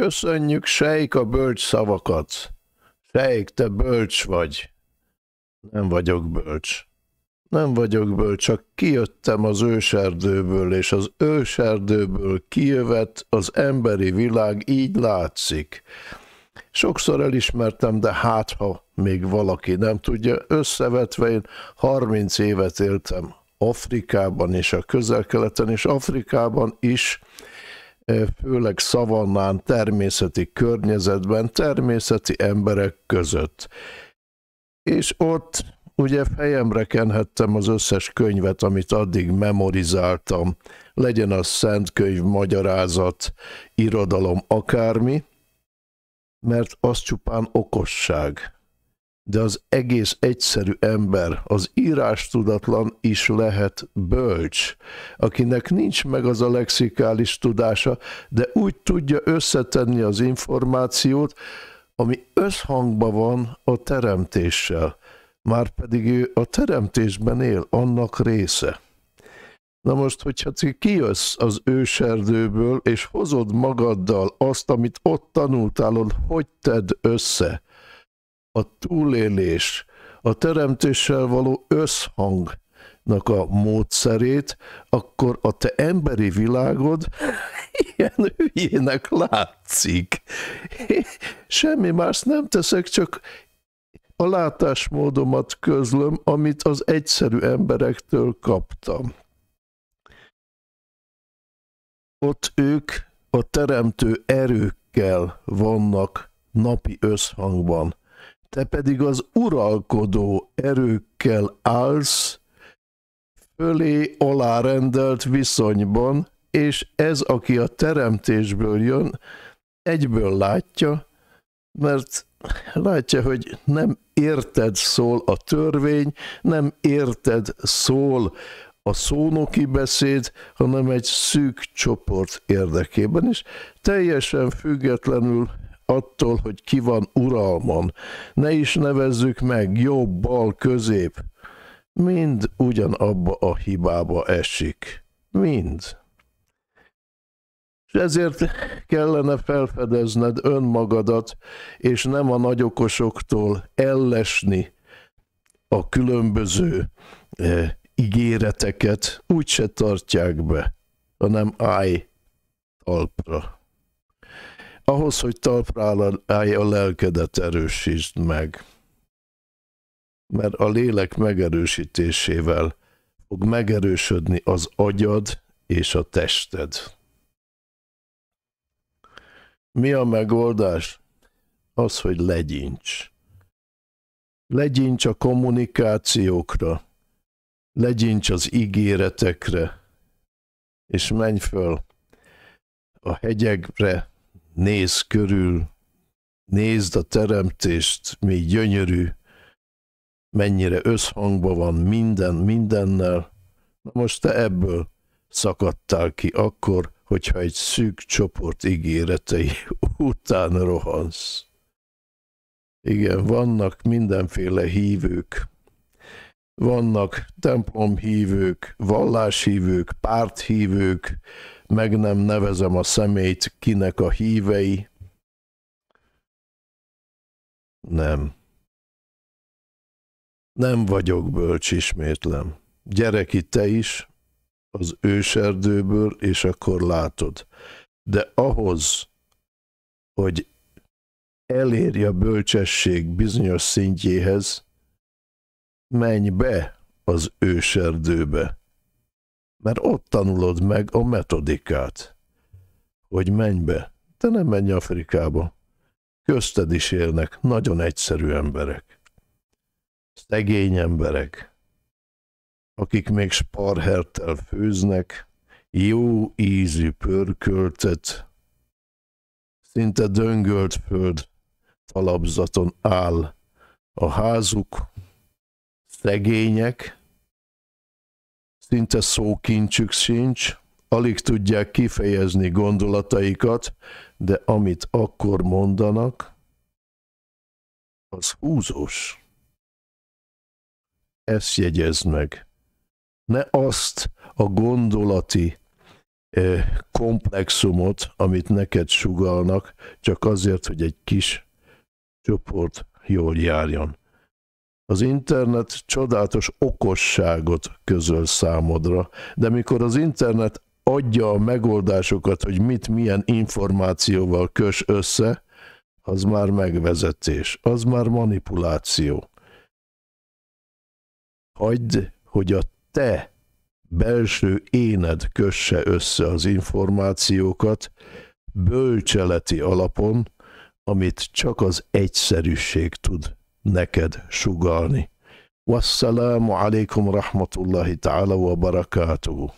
Köszönjük, sejk a bölcs szavakat. Sejk, te bölcs vagy. Nem vagyok bölcs. Nem vagyok bölcs, csak kijöttem az őserdőből, és az őserdőből kijövet az emberi világ így látszik. Sokszor elismertem, de hát ha még valaki nem tudja, összevetve én 30 évet éltem Afrikában és a közel-keleten, és Afrikában is főleg szavannán, természeti környezetben, természeti emberek között. És ott ugye fejemre kenhettem az összes könyvet, amit addig memorizáltam, legyen az szentkönyv, magyarázat, irodalom, akármi, mert az csupán okosság de az egész egyszerű ember, az írás tudatlan is lehet bölcs, akinek nincs meg az a lexikális tudása, de úgy tudja összetenni az információt, ami összhangban van a teremtéssel, már pedig ő a teremtésben él, annak része. Na most, hogyha ti kijössz az őserdőből, és hozod magaddal azt, amit ott tanultál, hogy tedd össze – a túlélés, a teremtéssel való összhangnak a módszerét, akkor a te emberi világod ilyen hülyének látszik. Semmi más nem teszek, csak a látásmódomat közlöm, amit az egyszerű emberektől kaptam. Ott ők a teremtő erőkkel vannak napi összhangban te pedig az uralkodó erőkkel állsz, fölé alárendelt viszonyban, és ez, aki a teremtésből jön, egyből látja, mert látja, hogy nem érted szól a törvény, nem érted szól a szónoki beszéd, hanem egy szűk csoport érdekében is, teljesen függetlenül attól, hogy ki van uralmon. Ne is nevezzük meg jobb, bal, közép. Mind ugyanabba a hibába esik. Mind. És ezért kellene felfedezned önmagadat, és nem a nagyokosoktól ellesni a különböző eh, ígéreteket, úgyse tartják be, hanem állj talpra ahhoz, hogy talpra állj, a lelkedet erősítsd meg. Mert a lélek megerősítésével fog megerősödni az agyad és a tested. Mi a megoldás? Az, hogy legyincs. Legyincs a kommunikációkra, legyincs az ígéretekre, és menj föl a hegyekre, nézz körül, nézd a teremtést, mi gyönyörű, mennyire összhangban van minden mindennel. Na most te ebből szakadtál ki akkor, hogyha egy szűk csoport ígéretei után rohansz. Igen, vannak mindenféle hívők, vannak templomhívők, valláshívők, párthívők, meg nem nevezem a szemét, kinek a hívei. Nem. Nem vagyok bölcs, ismétlem. Gyere ki te is az őserdőből, és akkor látod. De ahhoz, hogy elérje a bölcsesség bizonyos szintjéhez, menj be az őserdőbe mert ott tanulod meg a metodikát, hogy menj be, te nem menj Afrikába. Közted is élnek nagyon egyszerű emberek. Szegény emberek, akik még sparhertel főznek, jó ízű pörköltet, szinte döngölt föld talapzaton áll a házuk, szegények, Szinte szókincsük sincs, alig tudják kifejezni gondolataikat, de amit akkor mondanak, az húzós. Ezt jegyezd meg. Ne azt a gondolati komplexumot, amit neked sugalnak, csak azért, hogy egy kis csoport jól járjon. Az internet csodálatos okosságot közöl számodra, de mikor az internet adja a megoldásokat, hogy mit milyen információval kös össze, az már megvezetés, az már manipuláció. Hagyd, hogy a te belső éned kösse össze az információkat bölcseleti alapon, amit csak az egyszerűség tud neked sugalni. Wassalamu alaikum rahmatullahi ta'ala wa barakatuhu.